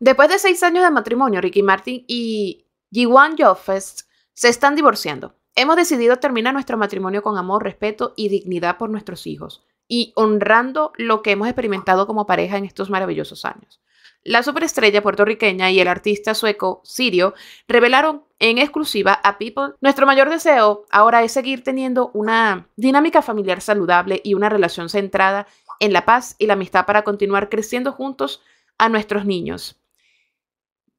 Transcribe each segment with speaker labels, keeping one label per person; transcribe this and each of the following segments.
Speaker 1: Después de seis años de matrimonio, Ricky Martin y Jiwan Jofest se están divorciando. Hemos decidido terminar nuestro matrimonio con amor, respeto y dignidad por nuestros hijos y honrando lo que hemos experimentado como pareja en estos maravillosos años. La superestrella puertorriqueña y el artista sueco Sirio revelaron en exclusiva a People, nuestro mayor deseo ahora es seguir teniendo una dinámica familiar saludable y una relación centrada en la paz y la amistad para continuar creciendo juntos a nuestros niños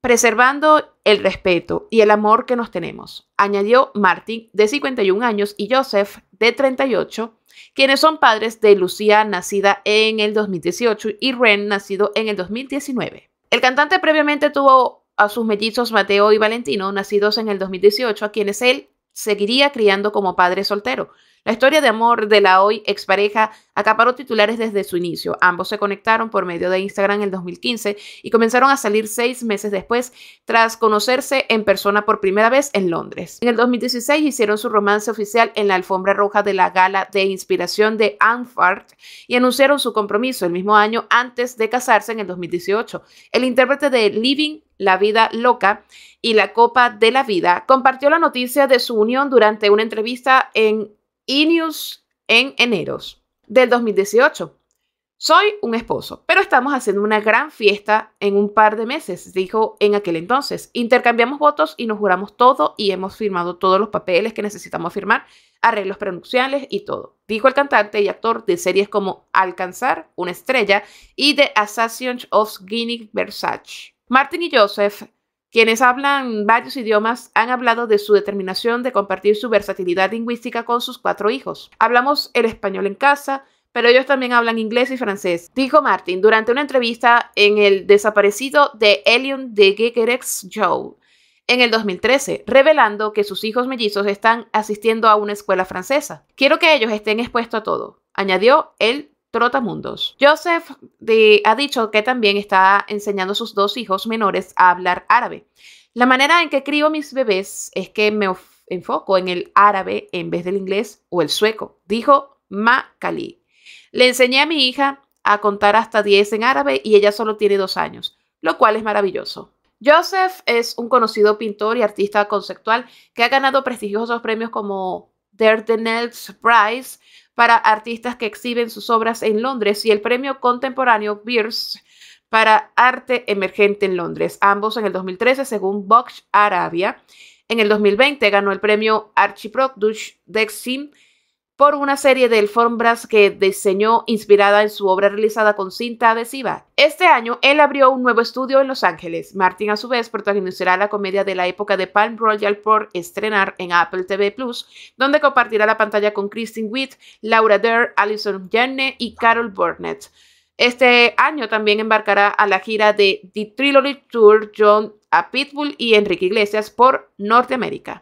Speaker 1: preservando el respeto y el amor que nos tenemos, añadió Martin, de 51 años, y Joseph, de 38, quienes son padres de Lucía, nacida en el 2018, y Ren, nacido en el 2019. El cantante previamente tuvo a sus mellizos Mateo y Valentino, nacidos en el 2018, a quienes él seguiría criando como padre soltero. La historia de amor de la hoy expareja acaparó titulares desde su inicio. Ambos se conectaron por medio de Instagram en 2015 y comenzaron a salir seis meses después tras conocerse en persona por primera vez en Londres. En el 2016 hicieron su romance oficial en la alfombra roja de la gala de inspiración de Anfart y anunciaron su compromiso el mismo año antes de casarse en el 2018. El intérprete de Living la Vida Loca y La Copa de la Vida, compartió la noticia de su unión durante una entrevista en e en enero del 2018. Soy un esposo, pero estamos haciendo una gran fiesta en un par de meses, dijo en aquel entonces. Intercambiamos votos y nos juramos todo y hemos firmado todos los papeles que necesitamos firmar, arreglos pronunciales y todo, dijo el cantante y actor de series como Alcanzar, una estrella y The Assassins of Guinea Versace. Martin y Joseph, quienes hablan varios idiomas, han hablado de su determinación de compartir su versatilidad lingüística con sus cuatro hijos. Hablamos el español en casa, pero ellos también hablan inglés y francés, dijo Martin durante una entrevista en el desaparecido de Elion de Gegerex Joe en el 2013, revelando que sus hijos mellizos están asistiendo a una escuela francesa. Quiero que ellos estén expuestos a todo, añadió él trotamundos. Joseph ha dicho que también está enseñando a sus dos hijos menores a hablar árabe. La manera en que crío a mis bebés es que me enfoco en el árabe en vez del inglés o el sueco, dijo Makali. Le enseñé a mi hija a contar hasta 10 en árabe y ella solo tiene dos años, lo cual es maravilloso. Joseph es un conocido pintor y artista conceptual que ha ganado prestigiosos premios como the Prize para artistas que exhiben sus obras en Londres y el premio contemporáneo Beers para arte emergente en Londres, ambos en el 2013 según Vox Arabia. En el 2020 ganó el premio Archiproduct Dexim por una serie de alfombras que diseñó inspirada en su obra realizada con cinta adhesiva. Este año, él abrió un nuevo estudio en Los Ángeles. Martin, a su vez, protagonizará la comedia de la época de Palm Royal por estrenar en Apple TV Plus, donde compartirá la pantalla con Christine Witt, Laura Dern, Alison Janney y Carol Burnett. Este año también embarcará a la gira de The Trilogy Tour John a Pitbull y Enrique Iglesias por Norteamérica.